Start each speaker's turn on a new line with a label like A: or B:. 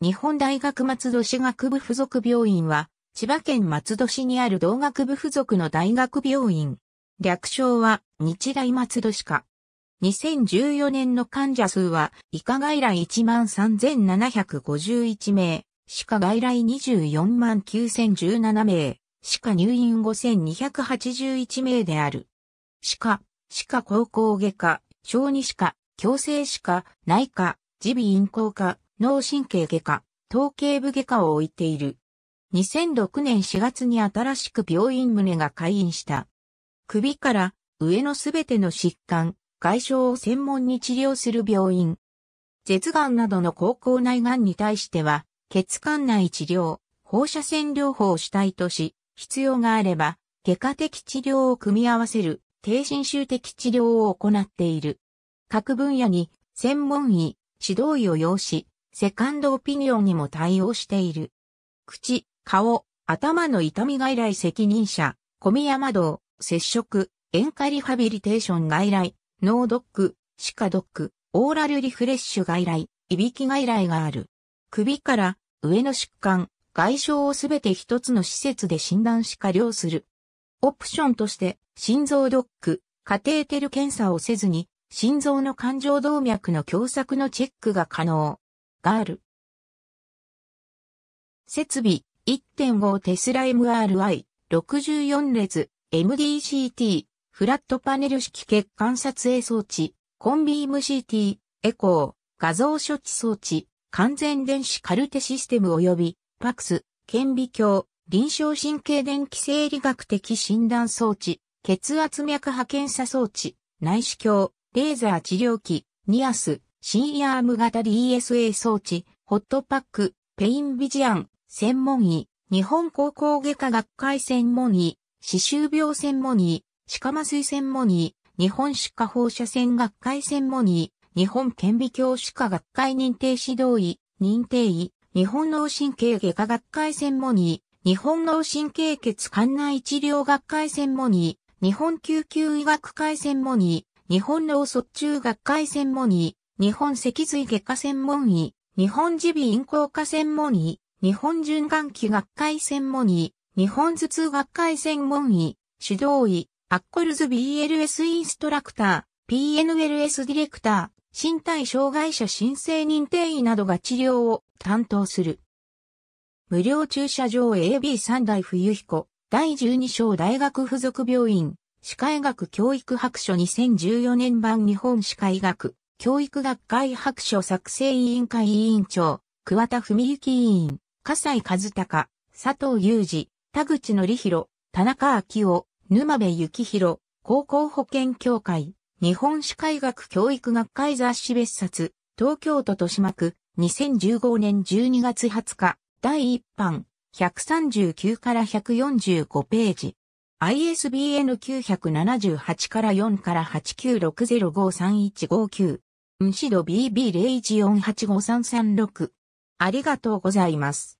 A: 日本大学松戸市学部附属病院は、千葉県松戸市にある同学部附属の大学病院。略称は日大松戸市か。2014年の患者数は、医科外来13,751名、歯科外来249,017名、歯科入院5,281名である。歯科、歯科高校外科、小児歯科、矯正歯科、内科、耳鼻咽喉科、脳神経外科、統計部外科を置いている。2006年4月に新しく病院棟が開院した。首から上のすべての疾患、外傷を専門に治療する病院。舌癌などの高校内癌に対しては、血管内治療、放射線療法を主体とし、必要があれば、外科的治療を組み合わせる、低侵襲的治療を行っている。各分野に、専門医、指導医を要し、セカンドオピニオンにも対応している。口、顔、頭の痛み外来責任者、小宮山道、接触、塩化リハビリテーション外来、脳ドック、歯科ドック、オーラルリフレッシュ外来、いびき外来がある。首から上の疾患、外傷をすべて一つの施設で診断し加療する。オプションとして、心臓ドック、カテーテル検査をせずに、心臓の冠状動脈の狭窄のチェックが可能。ガール。設備1.5テスラ MRI64 列 MDCT フラットパネル式血管撮影装置コンビーム CT エコー画像処置装置完全電子カルテシステム及びパクス顕微鏡臨床神経電気生理学的診断装置血圧脈波検査装置内視鏡レーザー治療器ニアス新アーム型 DSA 装置、ホットパック、ペインビジアン、専門医、日本高校外科学会専門医、歯周病専門医、歯科麻酔専門医、日本歯科放射線学会専門医、日本顕微鏡歯科学会認定指導医、認定医、日本脳神経外科学会専門医、日本脳神経血管内治療学会専門医、日本救急医学会専門医、日本脳卒中学会専門医、日本脊髄外科専門医、日本耳鼻咽喉科専門医、日本循環器学会専門医、日本頭痛学会専門医、指導医、アッコルズ BLS インストラクター、PNLS ディレクター、身体障害者申請認定医などが治療を担当する。無料駐車場 AB3 代冬彦、第12章大学附属病院、歯科医学教育白書2014年版日本歯科医学教育学会白書作成委員会委員長、桑田文幸委員、笠井和孝、佐藤雄二、田口則弘、田中昭夫、沼部幸宏、高校保健協会、日本歯科医学教育学会雑誌別冊、東京都豊島区、2015年12月20日、第1版、139から145ページ。ISBN 978から4から896053159むしろ BB01485336。ありがとうございます。